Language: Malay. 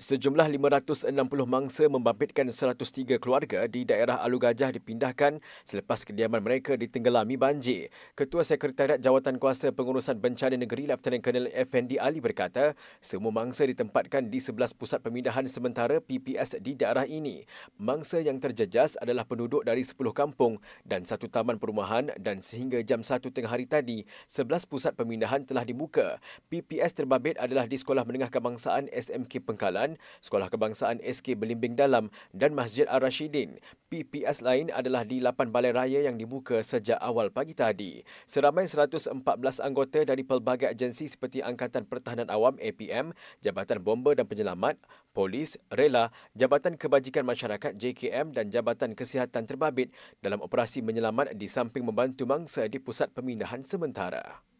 Sejumlah 560 mangsa membabitkan 103 keluarga di daerah Alu Gajah dipindahkan selepas kediaman mereka ditenggelami banjir. Ketua Sekretariat Jawatan Kuasa Pengurusan Bencana Negeri Lieutenant Colonel Effendi Ali berkata, semua mangsa ditempatkan di 11 pusat pemindahan sementara PPS di daerah ini. Mangsa yang terjejas adalah penduduk dari 10 kampung dan satu taman perumahan dan sehingga jam 1 tengah hari tadi, 11 pusat pemindahan telah dibuka. PPS terbabit adalah di Sekolah Menengah Kebangsaan SMK Pengkalan Kebangsaan, Sekolah Kebangsaan SK Belimbing Dalam dan Masjid Ar-Rashidin. PPS lain adalah di 8 balai raya yang dibuka sejak awal pagi tadi. Seramai 114 anggota dari pelbagai agensi seperti Angkatan Pertahanan Awam APM, Jabatan Bomber dan Penyelamat, Polis, Rela, Jabatan Kebajikan Masyarakat JKM dan Jabatan Kesihatan Terbabit dalam operasi menyelamat di samping membantu mangsa di pusat pemindahan sementara.